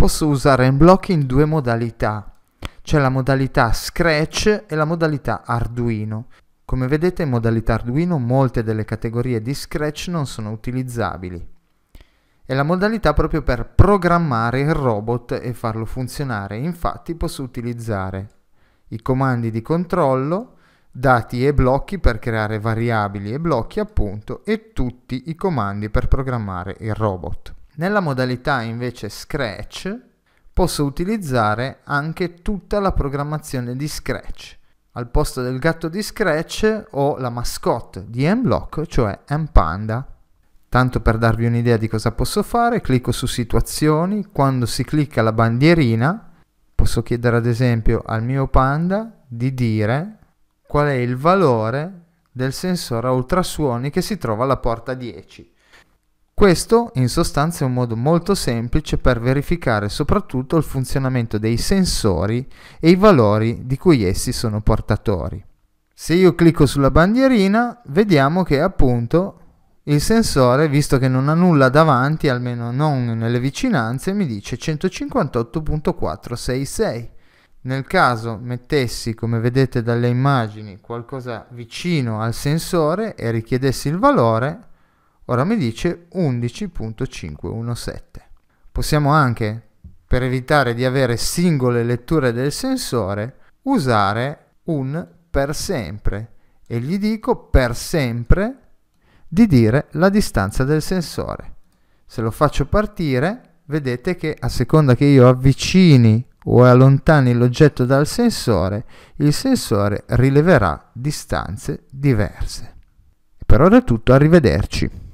posso usare Unblock in due modalità, cioè la modalità Scratch e la modalità Arduino. Come vedete in modalità Arduino molte delle categorie di Scratch non sono utilizzabili. È la modalità proprio per programmare il robot e farlo funzionare, infatti posso utilizzare i comandi di controllo, dati e blocchi per creare variabili e blocchi appunto e tutti i comandi per programmare il robot. Nella modalità invece Scratch posso utilizzare anche tutta la programmazione di Scratch. Al posto del gatto di Scratch ho la mascotte di mBlock, cioè mPanda. Tanto per darvi un'idea di cosa posso fare, clicco su situazioni, quando si clicca la bandierina posso chiedere ad esempio al mio panda di dire qual è il valore del sensore a ultrasuoni che si trova alla porta 10. Questo in sostanza è un modo molto semplice per verificare soprattutto il funzionamento dei sensori e i valori di cui essi sono portatori. Se io clicco sulla bandierina vediamo che appunto il sensore, visto che non ha nulla davanti, almeno non nelle vicinanze, mi dice 158.466. Nel caso mettessi, come vedete dalle immagini, qualcosa vicino al sensore e richiedessi il valore, Ora mi dice 11.517. Possiamo anche, per evitare di avere singole letture del sensore, usare un per sempre e gli dico per sempre di dire la distanza del sensore. Se lo faccio partire, vedete che a seconda che io avvicini o allontani l'oggetto dal sensore, il sensore rileverà distanze diverse. Per ora è tutto, arrivederci.